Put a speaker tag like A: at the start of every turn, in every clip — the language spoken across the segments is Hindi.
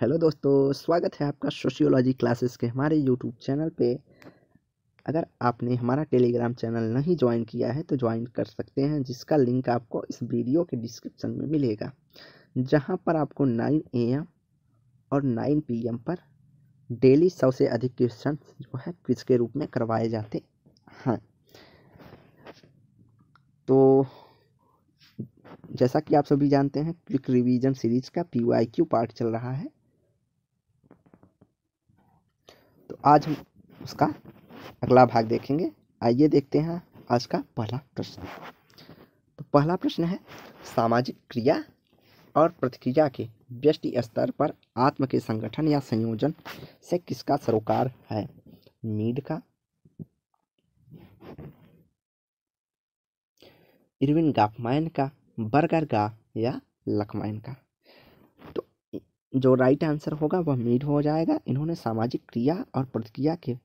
A: हेलो दोस्तों स्वागत है आपका सोशियोलॉजी क्लासेस के हमारे यूट्यूब चैनल पे अगर आपने हमारा टेलीग्राम चैनल नहीं ज्वाइन किया है तो ज्वाइन कर सकते हैं जिसका लिंक आपको इस वीडियो के डिस्क्रिप्शन में मिलेगा जहां पर आपको 9 एम और 9 पीएम पर डेली सौ से अधिक क्वेश्चन जो है क्विज के रूप में करवाए जाते हैं तो जैसा कि आप सभी जानते हैं क्विक रिवीजन सीरीज का पी पार्ट चल रहा है आज हम उसका अगला भाग देखेंगे आइए देखते हैं आज का पहला प्रश्न तो पहला प्रश्न है सामाजिक क्रिया और प्रतिक्रिया के व्यष्टि स्तर पर आत्म के संगठन या संयोजन से किसका सरोकार है मीड का इरविन गाफमायन का बर्गर का या लकमायन का जो राइट आंसर होगा वह मीड हो जाएगा इन्होंने सामाजिक क्रिया और प्रतिक्रिया के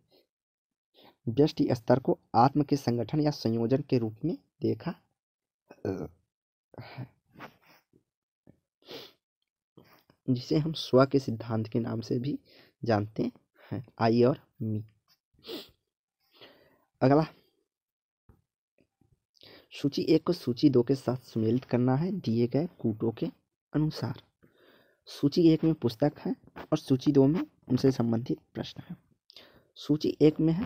A: व्यष्टि स्तर को आत्म के संगठन या संयोजन के रूप में देखा जिसे हम स्व के सिद्धांत के नाम से भी जानते हैं आई और मी अगला सूची एक को सूची दो के साथ सुमेलित करना है दिए गए कूटों के अनुसार सूची एक में पुस्तक है और सूची दो में उनसे संबंधित प्रश्न है सूची एक में है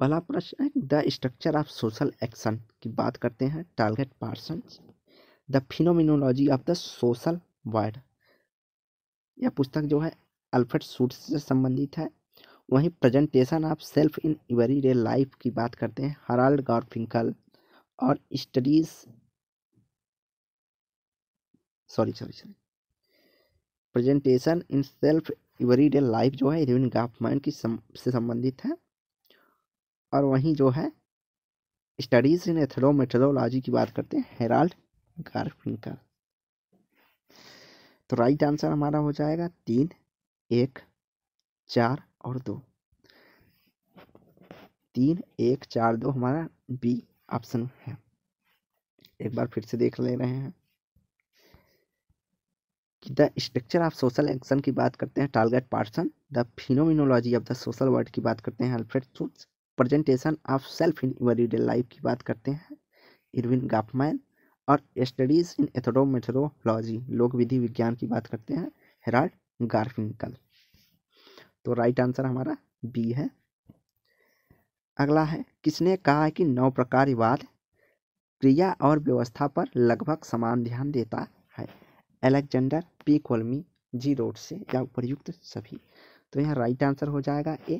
A: पहला प्रश्न है the structure of social action की बात करते हैं Talcott Parsons the phenomenology of the social world यह पुस्तक जो है अल्फ्रेड सूट से संबंधित है वहीं presentation of self in every day life की बात करते हैं हराल्ड गॉर्फिंकल और studies sorry sorry sorry presentation in self every day life जो है इरेवन गाफमैन की सम, से संबंधित है और वहीं जो है स्टडीज इन एथलो मेथडोलॉजी की बात करते हैं हेराल्ड गार्फिंकल तो राइट आंसर हमारा हो जाएगा तीन एक चार और दो तीन एक चार दो हमारा बी ऑप्शन है एक बार फिर से देख ले रहे हैं the structure of social action की बात करते हैं Talcott Parsons the phenomenology of the social world की बात करते हैं Alfred Schutz presentation of self in everyday life की बात करते हैं इरविन गाफमैन और स्टडीज इन एथडो लोक विधि विज्ञान की बात करते हैं हेराल्ड गार्फिंकल तो राइट आंसर हमारा बी है अगला है किसने कहा है कि नौ प्रकार प्रकारवाद क्रिया और व्यवस्था पर लगभग समान ध्यान देता है Alexander P Colomy G Rhodes या उपरयुक्त सभी तो यहाँ राइट आंसर हो जाएगा ए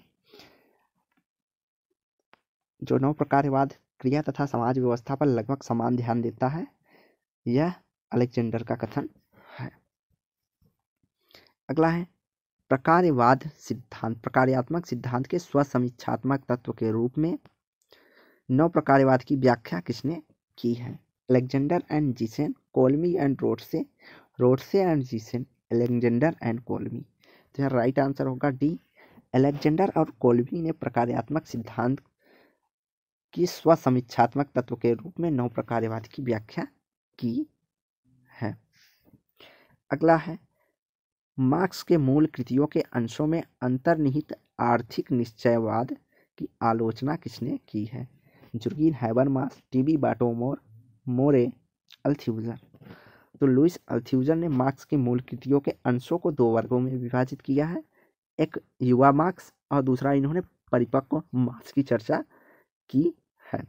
A: जो नौ प्रकारवाद क्रिया तथा समाज व्यवस्था पर लगभग समान ध्यान देता है यह अलेक्जेंडर का कथन है अगला है प्रकारवाद सिद्धांत प्रकार्यात्मक सिद्धांत के स्वसमीक्षात्मक तत्व के रूप में नौ प्रकारवाद की व्याख्या किसने की है Alexander and Giesen Colomy and Rhodes Rhodes and Giesen Alexander and Colomy तो यहाँ राइट आंसर होगा डी एलेक्जेंडर और कोलमी ने प्रकार्यात्मक सिद्धांत की स्वसमीक्षात्मक तत्व के रूप में नौ प्रकार्यवाद की व्याख्या की है अगला है मार्क्स के मूल कृतियों के अंशों में अंतर्निहित आर्थिक निश्चयवाद की आलोचना किसने की है Jurgen Habermas T B Bottomore more Althusser तो लुइस अल्थ्यूजर ने मार्क्स की मूल कृतियों के अंशों को दो वर्गों में विभाजित किया है एक युवा मार्क्स और दूसरा इन्होंने परिपक्व मार्क्स की चर्चा की है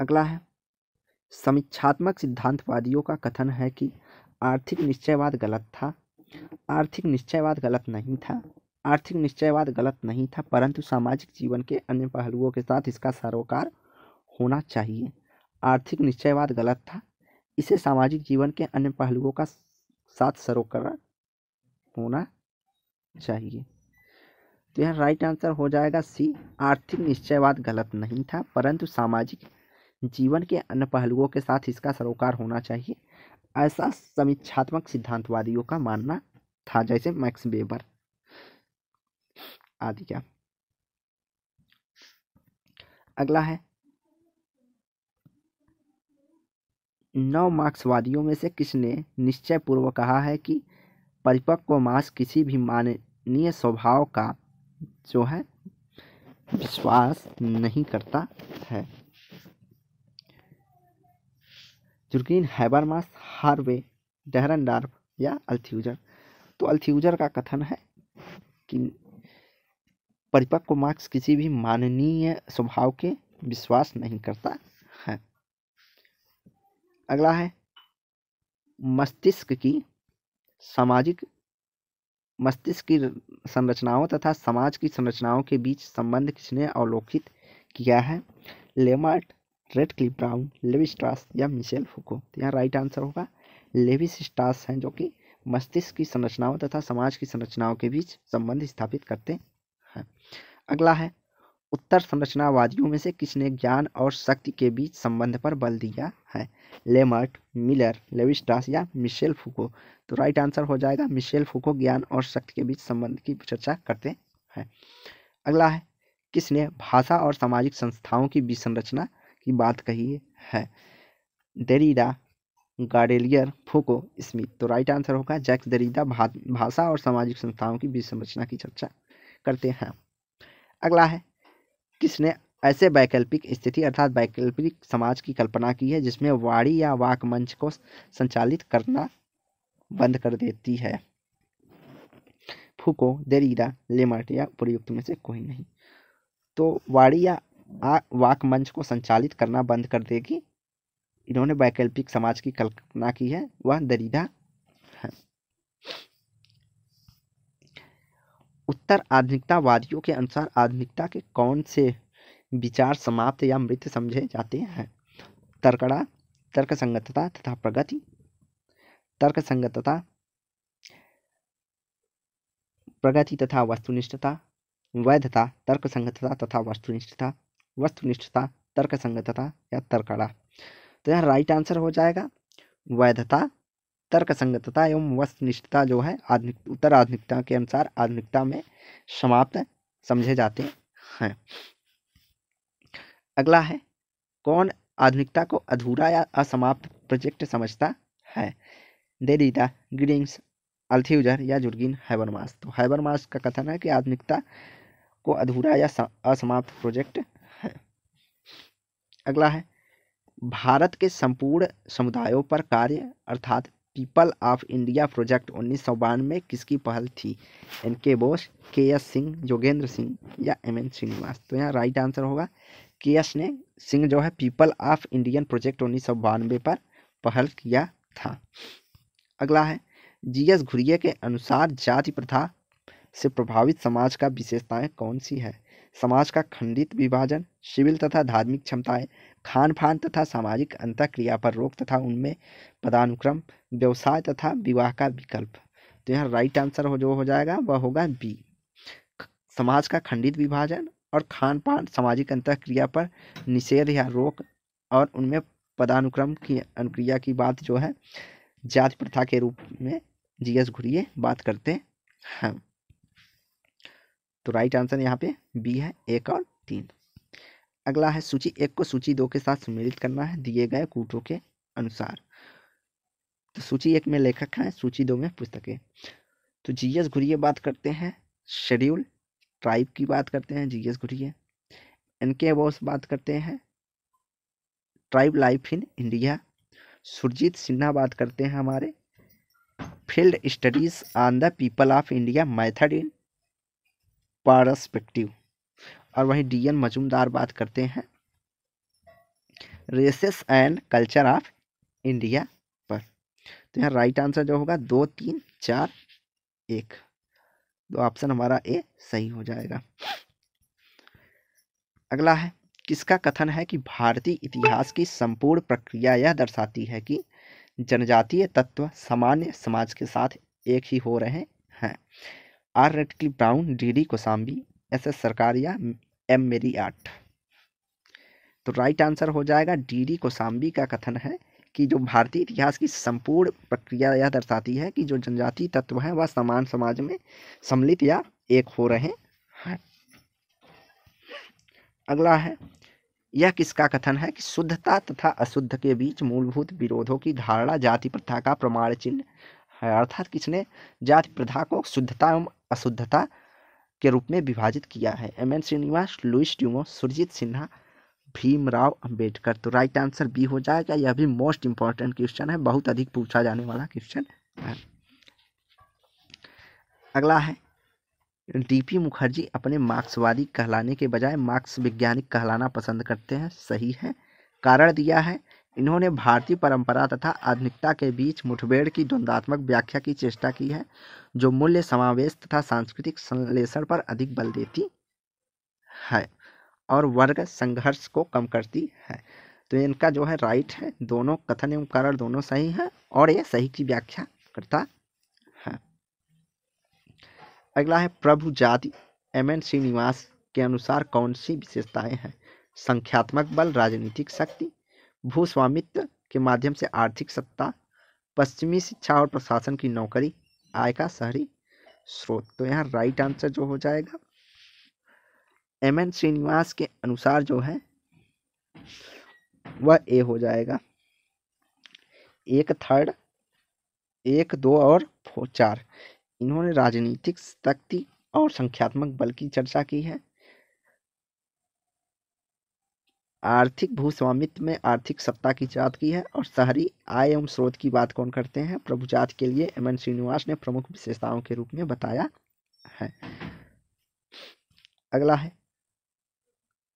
A: अगला है समीक्षात्मक सिद्धांतवादियों का कथन है कि आर्थिक निश्चयवाद गलत था आर्थिक निश्चयवाद गलत नहीं था आर्थिक निश्चयवाद गलत नहीं था परंतु सामाजिक जीवन के अन्य पहलुओं के साथ इसका सरोकार होना चाहिए आर्थिक निश्चयवाद गलत था इसे सामाजिक जीवन के अन्य पहलुओं का साथ सरोकर होना चाहिए तो यह राइट आंसर हो जाएगा सी आर्थिक निश्चयवाद गलत नहीं था परंतु सामाजिक जीवन के अन्य पहलुओं के साथ इसका सरोकार होना चाहिए ऐसा समीक्षात्मक सिद्धांतवादियों का मानना था जैसे मैक्स बेबर आदि का अगला है नव मार्क्सवादियों में से किसने निश्चयपूर्वक कहा है कि परिपक्व मास किसी भी माननीय स्वभाव का जो है विश्वास नहीं करता है हैबर मास हार्वे डार्व या अल्थ्यूजर तो अल्थ्यूजर का कथन है कि परिपक्व मार्क्स किसी भी माननीय स्वभाव के विश्वास नहीं करता अगला है मस्तिष्क की सामाजिक मस्तिष्क की संरचनाओं तथा समाज की संरचनाओं के बीच संबंध किसने अवलोकित किया है लेमार्ट Radcliffe Brown Levi Strauss या मिशेल फुको तो यहाँ राइट आंसर होगा लेविस स्टास हैं जो कि मस्तिष्क की संरचनाओं तथा समाज की संरचनाओं के बीच संबंध स्थापित करते हैं अगला है उत्तर संरचनावादियों में से किसने ज्ञान और शक्ति के बीच संबंध पर बल दिया है लेमर्ट मिलर लेविस्टास या मिशेल फुको तो राइट आंसर हो जाएगा मिशेल फुको ज्ञान और शक्ति के बीच संबंध की चर्चा करते हैं अगला है किसने भाषा और सामाजिक संस्थाओं की विसंरचना की बात कही है देरीडा गार्डेलियर फूको स्मिथ तो राइट आंसर होगा जैक्स दरीदा भाषा और सामाजिक संस्थाओं की विसंरचना की चर्चा करते हैं अगला है किसने ऐसे वैकल्पिक स्थिति अर्थात वैकल्पिक समाज की कल्पना की है जिसमें वाणी या वाक मंच को संचालित करना बंद कर देती है फूको देरीदा लेमर्ट या प्रयुक्त में से कोई नहीं तो वाणी या वाक मंच को संचालित करना बंद कर देगी इन्होंने वैकल्पिक समाज की कल्पना की है वह दरीदा उत्तर आधुनिकतावादियों के अनुसार आधुनिकता के कौन से विचार समाप्त या मृत समझे जाते हैं तर्कड़ा तर्क संगतता तथा प्रगति तर्क संगतता प्रगति तथा वस्तुनिष्ठता वैधता तर्क संगतता तथा वस्तुनिष्ठता वस्तुनिष्ठता तर्क संगतता या तर्कड़ा तो यहाँ राइट आंसर हो जाएगा वैधता तर्क संगतता एवं वस्तनिष्ठता जो है आधुनिक उत्तर आधुनिकता के अनुसार आधुनिकता में समाप्त समझे जाते हैं अगला है कौन आधुनिकता को अधूरा या असमाप्त प्रोजेक्ट समझता है डेरिडा ग्रीन्स अल्थ्यूजर या जुर्गिन हैबरमास तो हैबरमास का कथन है कि आधुनिकता को अधूरा या असमाप्त प्रोजेक्ट है अगला है भारत के संपूर्ण समुदायों पर कार्य अर्थात पीपल ऑफ इंडिया प्रोजेक्ट उन्नीस सौ बानवे किसकी पहल थी एन के बोस के एस सिंह जोगेंद्र सिंह या एम एन श्रीनिवास तो यहाँ राइट आंसर होगा के एस ने सिंह जो है पीपल ऑफ इंडियन प्रोजेक्ट उन्नीस सौ बानवे पर पहल किया था अगला है जी एस घुरिये के अनुसार जाति प्रथा से प्रभावित समाज का विशेषताएं कौन सी है समाज का खंडित विभाजन सिविल तथा धार्मिक क्षमताएं खान पान तथा सामाजिक अंतक्रिया पर रोक तथा उनमें पदानुक्रम व्यवसाय तथा विवाह का विकल्प तो यहाँ राइट आंसर हो जो हो जाएगा वह होगा बी समाज का खंडित विभाजन और खान पान सामाजिक अंतक्रिया पर निषेध या रोक और उनमें पदानुक्रम की अनुक्रिया की बात जो है जाति प्रथा के रूप में जी एस घुरिए बात करते हैं हाँ। तो राइट आंसर यहाँ पे बी है एक और तीन अगला है सूची एक को सूची दो के साथ सम्मिलित करना है दिए गए कूटों के अनुसार तो सूची एक में लेखक हैं सूची दो में पुस्तकें तो जी एस घुरिए बात करते हैं शेड्यूल ट्राइब की बात करते हैं G S घुरिए N K Bose बात करते हैं tribe life in India Surajit Sinha बात करते हैं हमारे field studies on the people of India method in perspective और वहीं डी एन मजूमदार बात करते हैं races and culture of India पर तो यहाँ राइट आंसर जो होगा दो तीन चार एक तो ऑप्शन हमारा ए सही हो जाएगा अगला है किसका कथन है कि भारतीय इतिहास की संपूर्ण प्रक्रिया यह दर्शाती है कि जनजातीय तत्व सामान्य समाज के साथ एक ही हो रहे हैं R Radcliffe Brown D D Kosambi S S Sarkaria M Marriott तो राइट आंसर हो जाएगा डी डी कोसाम्बी का कथन है कि जो भारतीय इतिहास की संपूर्ण प्रक्रिया यह दर्शाती है कि जो जनजाति तत्व हैं वह समान समाज में सम्मिलित या एक हो रहे हैं अगला है यह किसका कथन है कि शुद्धता तथा अशुद्ध के बीच मूलभूत विरोधों की धारणा जाति प्रथा का प्रमाण चिन्ह है अर्थात किसने जाति प्रथा को शुद्धता एवं अशुद्धता के रूप में विभाजित किया है M N Srinivas Louis Dumont Surajit Sinha Bhimrao Ambedkar तो राइट आंसर बी हो जाएगा यह भी मोस्ट इंपॉर्टेंट क्वेश्चन है बहुत अधिक पूछा जाने वाला क्वेश्चन है अगला है डीपी मुखर्जी अपने मार्क्सवादी कहलाने के बजाय मार्क्स वैज्ञानिक कहलाना पसंद करते हैं सही है कारण दिया है इन्होंने भारतीय परंपरा तथा आधुनिकता के बीच मुठभेड़ की द्वंद्वात्मक व्याख्या की चेष्टा की है जो मूल्य समावेश तथा सांस्कृतिक संश्लेषण पर अधिक बल देती है और वर्ग संघर्ष को कम करती है तो इनका जो है राइट है दोनों कथन एवं कारण दोनों सही है और ये सही की व्याख्या करता है अगला है प्रभु जाति एम एन श्रीनिवास के अनुसार कौन सी विशेषताएं हैं संख्यात्मक बल राजनीतिक शक्ति भूस्वामित्व के माध्यम से आर्थिक सत्ता पश्चिमी शिक्षा और प्रशासन की नौकरी आय का शहरी स्रोत तो यहाँ राइट आंसर जो हो जाएगा एम एन श्रीनिवास के अनुसार जो है वह ए हो जाएगा एक थर्ड एक दो और चार इन्होंने राजनीतिक शक्ति और संख्यात्मक बल की चर्चा की है आर्थिक भूस्वामित्व में आर्थिक सत्ता की जात की है और शहरी आय एवं स्रोत की बात कौन करते हैं प्रभु जात के लिए एम एन श्रीनिवास ने प्रमुख विशेषताओं के रूप में बताया है अगला है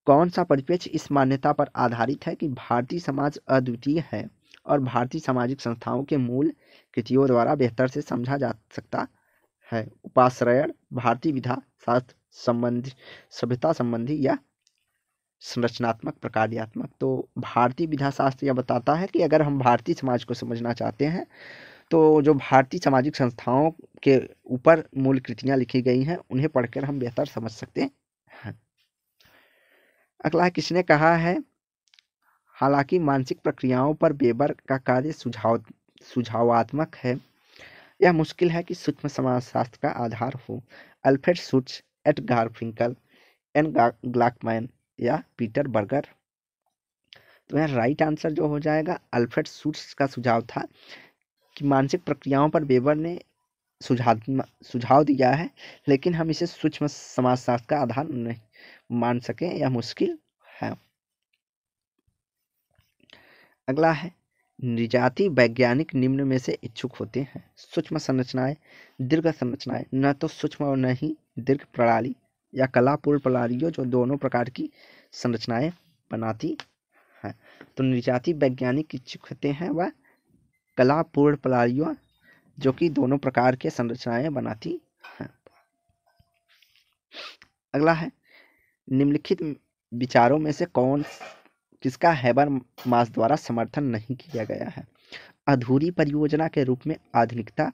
A: कौन सा परिपेक्ष इस मान्यता पर आधारित है कि भारतीय समाज अद्वितीय है और भारतीय सामाजिक संस्थाओं के मूल कृतियों द्वारा बेहतर से समझा जा सकता है उपाश्रय भारतीय विधा शास्त्र संबंधी सभ्यता संबंधी या संरचनात्मक प्रकार्यात्मक तो भारतीय विधाशास्त्र यह बताता है कि अगर हम भारतीय समाज को समझना चाहते हैं तो जो भारतीय सामाजिक संस्थाओं के ऊपर मूल कृतियाँ लिखी गई हैं उन्हें पढ़कर हम बेहतर समझ सकते हैं अगला किसने कहा है हालांकि मानसिक प्रक्रियाओं पर बेबर का कार्य सुझाव सुझावात्मक है यह मुश्किल है कि सूक्ष्म समाजशास्त्र का आधार हो Alfred Schutz Garfinkel N Gluckman या पीटर बर्गर तो यहाँ राइट आंसर जो हो जाएगा अल्फ्रेड सूट्स का सुझाव था कि मानसिक प्रक्रियाओं पर वेबर ने सुझाव सुझाव दिया है लेकिन हम इसे सूक्ष्म समाजशास्त्र का आधार नहीं मान सकें यह मुश्किल है अगला है निजाति वैज्ञानिक निम्न में से इच्छुक होते हैं सूक्ष्म संरचनाएं दीर्घ संरचनाएं न तो सूक्ष्म और न ही दीर्घ प्रणाली या कला पुल पलारियों जो दोनों प्रकार की संरचनाएं बनाती है तो निर्जाति वैज्ञानिक शिक्षकते हैं वह कला पूर्ण प्रणालियों जो कि दोनों प्रकार के संरचनाएं बनाती हैं अगला है निम्नलिखित विचारों में से कौन किसका हैबर मास द्वारा समर्थन नहीं किया गया है अधूरी परियोजना के रूप में आधुनिकता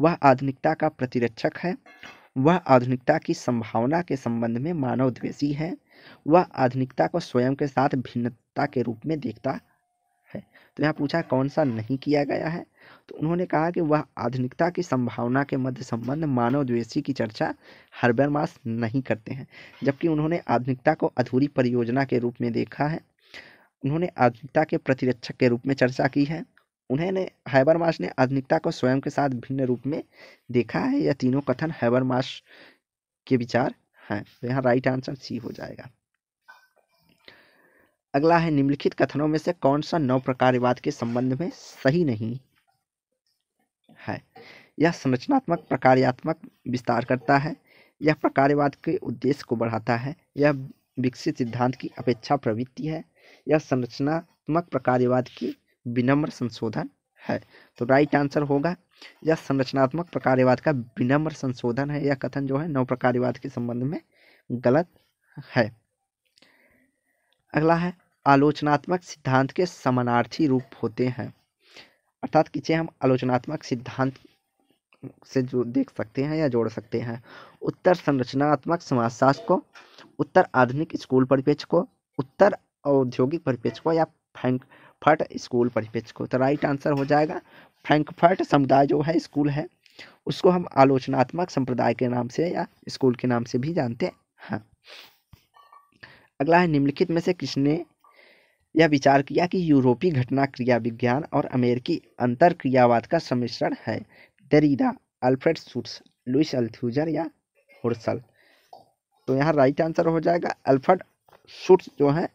A: वह आधुनिकता का प्रतिरक्षक है वह आधुनिकता की संभावना के संबंध में मानव द्वेषी है वह आधुनिकता को स्वयं के साथ भिन्नता के रूप में देखता है तो यहाँ पूछा कौन सा नहीं किया गया है तो उन्होंने कहा कि वह आधुनिकता की संभावना के मध्य संबंध मानव द्वेषी की चर्चा मास नहीं करते हैं जबकि उन्होंने आधुनिकता को अधूरी परियोजना के रूप में देखा है उन्होंने आधुनिकता के प्रतिरक्षक के रूप में चर्चा की है उन्हें ने हैबरमास ने आधुनिकता को स्वयं के साथ भिन्न रूप में देखा है या तीनों कथन हैबरमास के विचार हैं तो यहाँ राइट आंसर सी हो जाएगा अगला है निम्नलिखित कथनों में से कौन सा नव प्रकारवाद के संबंध में सही नहीं है यह संरचनात्मक प्रकार्यात्मक विस्तार करता है यह प्रकारवाद के उद्देश्य को बढ़ाता है यह विकसित सिद्धांत की अपेक्षा प्रवृत्ति है यह संरचनात्मक प्रकारवाद की विनम्र संशोधन है तो राइट आंसर होगा यह संरचनात्मक प्रकार्यवाद का विनम्र संशोधन है यह कथन जो है नव प्रकार्यवाद के संबंध में गलत है अगला है आलोचनात्मक सिद्धांत के समानार्थी रूप होते हैं अर्थात किसे हम आलोचनात्मक सिद्धांत से जो देख सकते हैं या जोड़ सकते हैं उत्तर संरचनात्मक समाजशास्त्र को उत्तर आधुनिक स्कूल परिपेक्ष को उत्तर औद्योगिक परिपेक्ष को या फैंक फर्ट स्कूल परिपेक्ष को तो राइट आंसर हो जाएगा फ्रैंकफर्ट समुदाय जो है स्कूल है उसको हम आलोचनात्मक संप्रदाय के नाम से या स्कूल के नाम से भी जानते हैं हाँ। अगला है निम्नलिखित में से किसने यह विचार किया कि यूरोपीय घटना क्रिया विज्ञान और अमेरिकी अंतर क्रियावाद का सम्मिश्रण है Derrida Alfred Schutz Louis Althusser या होर्सल तो यहाँ राइट आंसर हो जाएगा अल्फ्रेड सूट्स जो है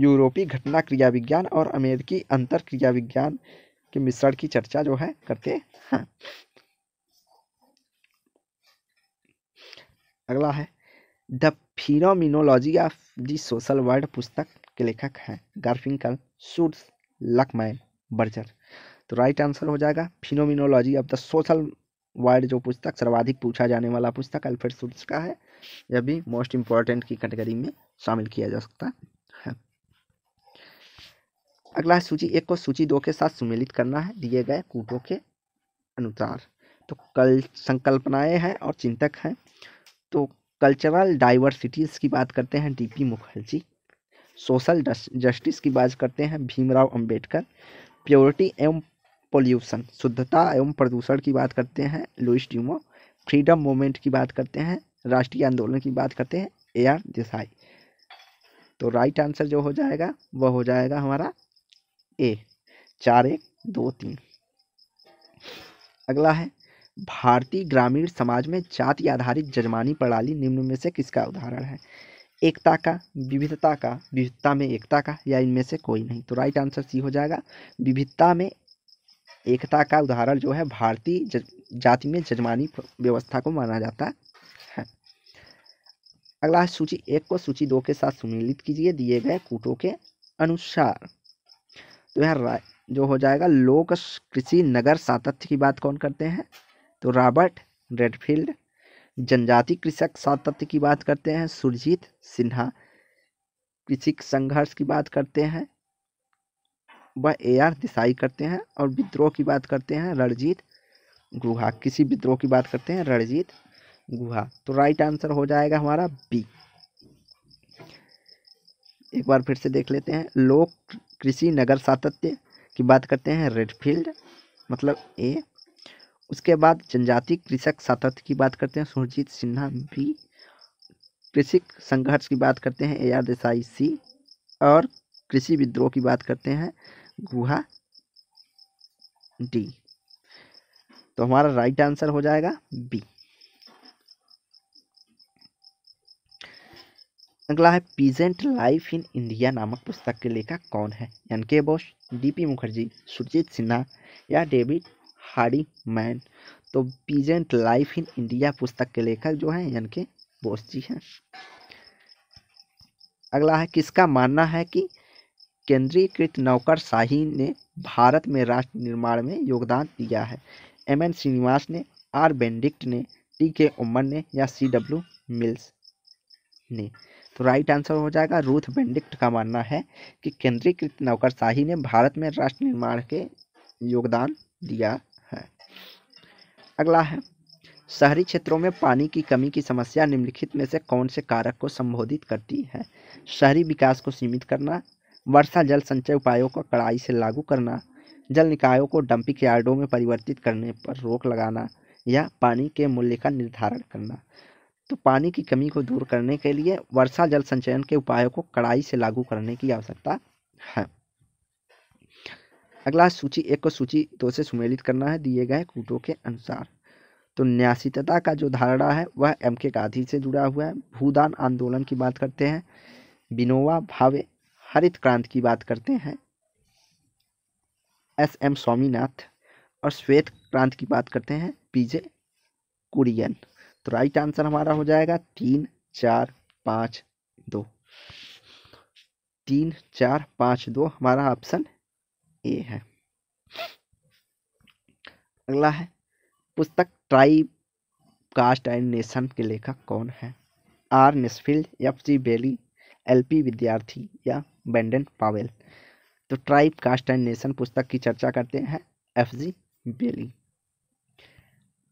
A: यूरोपीय घटना क्रिया विज्ञान और अमेरिकी अंतर क्रिया विज्ञान के मिश्रण की चर्चा जो है करते हैं अगला है the phenomenology of the social world पुस्तक के लेखक हैं गार्फिंकल सूट्स लकमैन बर्जर तो राइट आंसर हो जाएगा phenomenology of the social world जो पुस्तक सर्वाधिक पूछा जाने वाला पुस्तक अल्फ्रेड सूट्स का है यह भी मोस्ट इम्पॉर्टेंट की कैटेगरी में शामिल किया जा सकता है अगला सूची एक को सूची दो के साथ सुमेलित करना है दिए गए कूटों के अनुसार तो कल संकल्पनाएँ हैं और चिंतक हैं तो कल्चरल डाइवर्सिटीज़ की बात करते हैं डीपी मुखर्जी सोशल जस्टिस की बात करते हैं भीमराव अंबेडकर प्योरिटी एवं पोल्यूशन शुद्धता एवं प्रदूषण की बात करते हैं लुइस ड्यूमो फ्रीडम मूवमेंट की बात करते हैं राष्ट्रीय आंदोलन की बात करते हैं ए आर देसाई तो राइट आंसर जो हो जाएगा वह हो जाएगा हमारा ए चार एक दो तीन अगला है भारतीय ग्रामीण समाज में जाति आधारित जजमानी प्रणाली निम्न में से किसका उदाहरण है एकता का विविधता का विविधता में एकता का या इनमें से कोई नहीं तो राइट आंसर सी हो जाएगा विविधता में एकता का उदाहरण जो है भारतीय जाति में जजमानी व्यवस्था को माना जाता है अगला है सूची एक को सूची दो के साथ सुमिलित कीजिए दिए गए कूटों के अनुसार तो यहाँ राय जो हो जाएगा लोक कृषि नगर सातत्य की बात कौन करते हैं तो रॉबर्ट रेडफील्ड जनजाति कृषक सातत्य की बात करते हैं सुरजीत सिन्हा कृषि संघर्ष की बात करते हैं वह ए आर देसाई करते हैं और विद्रोह की बात करते हैं रणजीत गुहा किसी विद्रोह की बात करते हैं रणजीत गुहा तो राइट आंसर हो जाएगा हमारा बी एक बार फिर से देख लेते हैं लोक कृषि नगर सातत्य की बात करते हैं रेडफील्ड मतलब ए उसके बाद जनजाति कृषक सातत्य की बात करते हैं सुरजीत सिन्हा बी कृषि संघर्ष की बात करते हैं ए आर देसाई सी और कृषि विद्रोह की बात करते हैं गुहा डी तो हमारा राइट आंसर हो जाएगा बी अगला है पीजेंट लाइफ इन इंडिया नामक पुस्तक के लेखक कौन है N K Bose DP Mukherjee Surajit Sinha या डेविड हार्डी मैन तो पीजेंट लाइफ इन इंडिया पुस्तक के लेखक जो है एन के बोस जी हैं अगला है किसका मानना है कि केंद्रीयकृत नौकरशाही ने भारत में राष्ट्र निर्माण में योगदान दिया है एम एन श्रीनिवास ने आर बेंडिक्ट ने टी के उमर ने या सी डब्ल्यू मिल्स ने तो राइट आंसर हो जाएगा रूथ बेंडिक्ट का मानना है कि केंद्रीकृत नौकरशाही ने भारत में राष्ट्र निर्माण के योगदान दिया है अगला है शहरी क्षेत्रों में पानी की कमी की समस्या निम्नलिखित में से कौन से कारक को संबोधित करती है शहरी विकास को सीमित करना वर्षा जल संचय उपायों को कड़ाई से लागू करना जल निकायों को डंपिंग यार्डों में परिवर्तित करने पर रोक लगाना या पानी के मूल्य का निर्धारण करना तो पानी की कमी को दूर करने के लिए वर्षा जल संचयन के उपायों को कड़ाई से लागू करने की आवश्यकता है अगला सूची एक को सूची दो से सुमेलित करना है दिए गए कूटों के अनुसार तो न्यासितता का जो धारणा है वह एम के गांधी से जुड़ा हुआ है भूदान आंदोलन की बात करते हैं बिनोवा भावे हरित क्रांति की बात करते हैं एस एम स्वामीनाथ और श्वेत क्रांति की बात करते हैं पीजे कुरियन तो राइट आंसर हमारा हो जाएगा तीन चार पाँच दो तीन चार पाँच दो हमारा ऑप्शन ए है अगला है पुस्तक ट्राइब कास्ट एंड नेशन के लेखक कौन है R Nesfield F G Bailey L P Vidyarthi या बेंडन पावेल तो ट्राइब कास्ट एंड नेशन पुस्तक की चर्चा करते हैं एफ जी बेली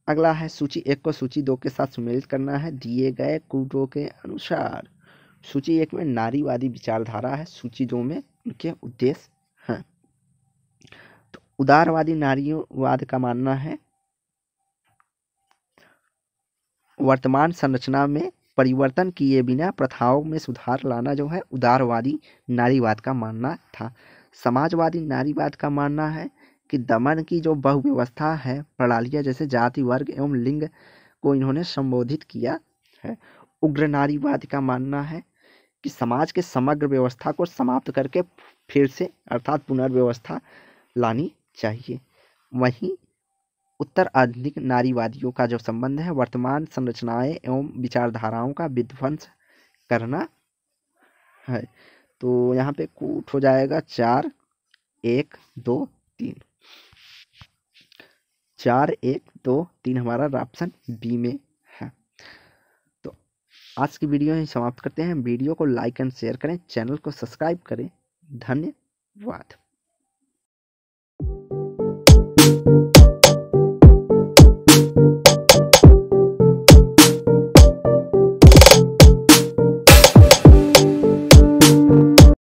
A: अगला है सूची एक को सूची दो के साथ सुमेलित करना है दिए गए कुटों के अनुसार सूची एक में नारीवादी विचारधारा है सूची दो में उनके उद्देश्य हैं तो उदारवादी नारीवाद का मानना है वर्तमान संरचना में परिवर्तन किए बिना प्रथाओं में सुधार लाना जो है उदारवादी नारीवाद का मानना था समाजवादी नारीवाद का मानना है कि दमन की जो बहुव्यवस्था है प्रणालियाँ जैसे जाति वर्ग एवं लिंग को इन्होंने संबोधित किया है उग्र नारीवाद का मानना है कि समाज के समग्र व्यवस्था को समाप्त करके फिर से अर्थात पुनर्व्यवस्था लानी चाहिए वहीं उत्तर आधुनिक नारीवादियों का जो संबंध है वर्तमान संरचनाएं एवं विचारधाराओं का विध्वंस करना है तो यहाँ पे कूट हो जाएगा चार एक दो तीन चार एक दो तीन हमारा ऑप्शन बी में है तो आज की वीडियो ही समाप्त करते हैं वीडियो को लाइक एंड शेयर करें चैनल को सब्सक्राइब करें धन्यवाद